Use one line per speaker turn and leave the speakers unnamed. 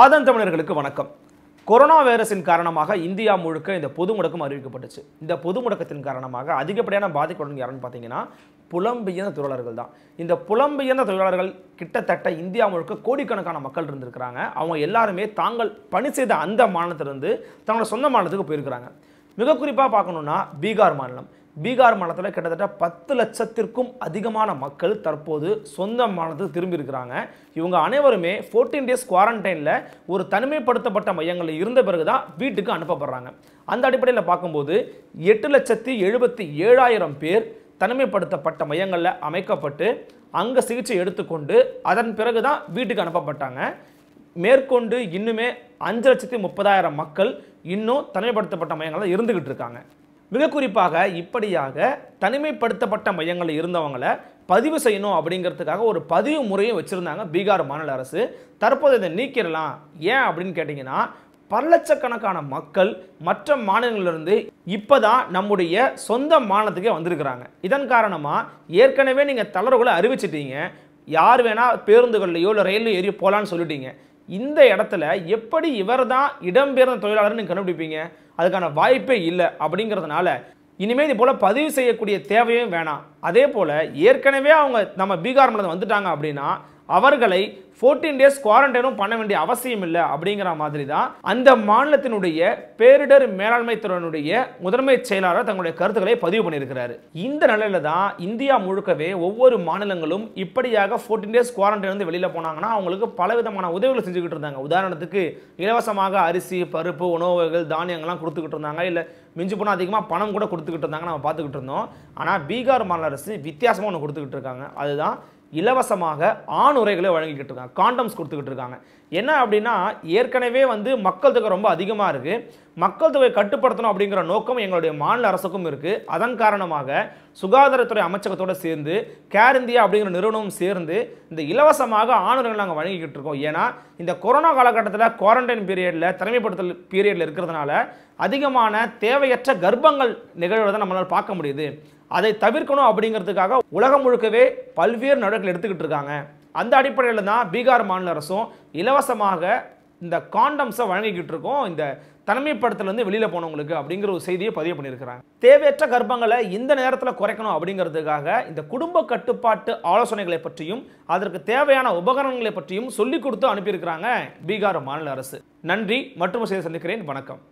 ஆதன் தமிழர்களுக்கு வணக்கம் கொரோனா வைரஸின் காரணமாக இந்தியா முழுக்க இந்த பொது முடக்கம் அறிவிக்கப்பட்டுச்சு இந்த பொது முடக்கத்தின் காரணமாக அதிகப்படியான பாதிக்கப்படும் யாருன்னு பார்த்தீங்கன்னா புலம்பெயர்ந்த தொழிலாளர்கள் தான் இந்த புலம்பெயர்ந்த தொழிலாளர்கள் கிட்டத்தட்ட இந்தியா முழுக்க கோடிக்கணக்கான மக்கள் இருந்திருக்கிறாங்க அவங்க எல்லாருமே தாங்கள் பணி செய்த அந்த மாநிலத்திலிருந்து தங்களோட சொந்த மாநிலத்துக்கு போயிருக்கிறாங்க மிக குறிப்பாக பார்க்கணுன்னா பீகார் மாநிலம் பீகார் மாநிலத்தில் கிட்டத்தட்ட பத்து லட்சத்திற்கும் அதிகமான மக்கள் தற்போது சொந்த திரும்பி திரும்பியிருக்கிறாங்க இவங்க அனைவருமே ஃபோர்டீன் டேஸ் குவாரண்டைனில் ஒரு தனிமைப்படுத்தப்பட்ட மையங்களில் இருந்த பிறகு தான் வீட்டுக்கு அனுப்பப்படுறாங்க அந்த அடிப்படையில் பார்க்கும்போது எட்டு லட்சத்தி எழுபத்தி ஏழாயிரம் பேர் தனிமைப்படுத்தப்பட்ட மையங்களில் அமைக்கப்பட்டு அங்கே சிகிச்சை எடுத்துக்கொண்டு அதன் பிறகு தான் வீட்டுக்கு அனுப்பப்பட்டாங்க மேற்கொண்டு இன்னுமே அஞ்சு லட்சத்தி முப்பதாயிரம் மக்கள் இன்னும் தனிமைப்படுத்தப்பட்ட மையங்களில் இருந்துக்கிட்டு இருக்காங்க மிக குறிப்பாக இப்படியாக தனிமைப்படுத்தப்பட்ட மையங்களில் இருந்தவங்களை பதிவு செய்யணும் அப்படிங்கிறதுக்காக ஒரு பதிவு முறையும் வச்சுருந்தாங்க பீகார் மாநில அரசு தற்போது இதை நீக்கிடலாம் ஏன் அப்படின்னு கேட்டிங்கன்னா பல லட்சக்கணக்கான மக்கள் மற்ற மாநிலங்களிலிருந்து இப்போ தான் நம்முடைய சொந்த மாநிலத்துக்கே வந்திருக்கிறாங்க இதன் காரணமாக ஏற்கனவே நீங்கள் தளர்வுகளை அறிவிச்சிட்டீங்க யார் வேணால் பேருந்துகள்லையோ இல்லை ரயில்லையோ ஏறி போகலான்னு சொல்லிட்டீங்க இந்த இடத்துல எப்படி இவர் தான் இடம்பெயர்ந்த தொழிலாளர்னு கண்டுபிடிப்பீங்க அதுக்கான வாய்ப்பே இல்லை அப்படிங்கிறதுனால இனிமேல் இது போல் பதிவு செய்யக்கூடிய தேவையும் வேணாம் அதே போல் ஏற்கனவே அவங்க நம்ம பீகார் மலர் வந்துட்டாங்க அப்படின்னா அவர்களை ஃபோர்டீன் டேஸ் குவாரண்டைனும் பண்ண வேண்டிய அவசியம் இல்லை அப்படிங்கிற மாதிரி தான் அந்த மாநிலத்தினுடைய பேரிடர் மேலாண்மை துறையினுடைய முதன்மை செயலாளர் தங்களுடைய கருத்துக்களை பதிவு பண்ணியிருக்கிறாரு இந்த நிலையில தான் இந்தியா முழுக்கவே ஒவ்வொரு மாநிலங்களும் இப்படியாக ஃபோர்டீன் டேஸ் குவாரண்டைன் வந்து வெளியில் போனாங்கன்னா அவங்களுக்கு பல விதமான உதவிகளை செஞ்சுக்கிட்டு இருந்தாங்க உதாரணத்துக்கு இலவசமாக அரிசி பருப்பு உணவுகள் தானியங்கள்லாம் கொடுத்துக்கிட்டு இருந்தாங்க இல்லை மிஞ்சு போனால் அதிகமாக பணம் கூட கொடுத்துக்கிட்டு இருந்தாங்க நம்ம பார்த்துக்கிட்டு இருந்தோம் ஆனால் பீகார் மாநில அரசு வித்தியாசமாக ஒன்று கொடுத்துக்கிட்டு இருக்காங்க அதுதான் இலவசமாக ஆண் உரைகளை வழங்கிக்கிட்டு இருக்காங்க காண்டம்ஸ் கொடுத்துக்கிட்டு இருக்காங்க என்ன அப்படின்னா ஏற்கனவே வந்து மக்கள் தொகை ரொம்ப அதிகமாக இருக்குது மக்கள் தொகை கட்டுப்படுத்தணும் அப்படிங்கிற நோக்கம் எங்களுடைய மாநில அரசுக்கும் இருக்குது அதன் காரணமாக சுகாதாரத்துறை அமைச்சகத்தோடு சேர்ந்து கேர் இந்தியா அப்படிங்கிற நிறுவனமும் சேர்ந்து இந்த இலவசமாக ஆணுர்கள் நாங்கள் வழங்கிக்கிட்டு இருக்கோம் ஏன்னா இந்த கொரோனா காலகட்டத்தில் குவாரண்டைன் பீரியடில் தனிமைப்படுத்தல் பீரியடில் இருக்கிறதுனால அதிகமான தேவையற்ற கர்ப்பங்கள் நிகழ்வதை நம்மளால் பார்க்க முடியுது அதை தவிர்க்கணும் அப்படிங்கிறதுக்காக உலகம் முழுக்கவே பல்வேறு நடவடிக்கைகள் எடுத்துக்கிட்டு இருக்காங்க அந்த அடிப்படையில் தான் பீகார் மாநில அரசும் இலவசமாக இந்த காண்டம்ஸை வழங்கிக்கிட்டு இருக்கோம் இந்த தனிமைப்படுத்தலேருந்து வெளியில் போனவங்களுக்கு அப்படிங்கிற ஒரு செய்தியை பதிவு பண்ணியிருக்கிறாங்க தேவையற்ற கர்ப்பங்களை இந்த நேரத்தில் குறைக்கணும் அப்படிங்கிறதுக்காக இந்த குடும்ப கட்டுப்பாட்டு ஆலோசனைகளை பற்றியும் அதற்கு தேவையான உபகரணங்களை பற்றியும் சொல்லிக் கொடுத்து அனுப்பியிருக்கிறாங்க பீகார் மாநில அரசு நன்றி மற்றும் செய்தி சந்திக்கிறேன் வணக்கம்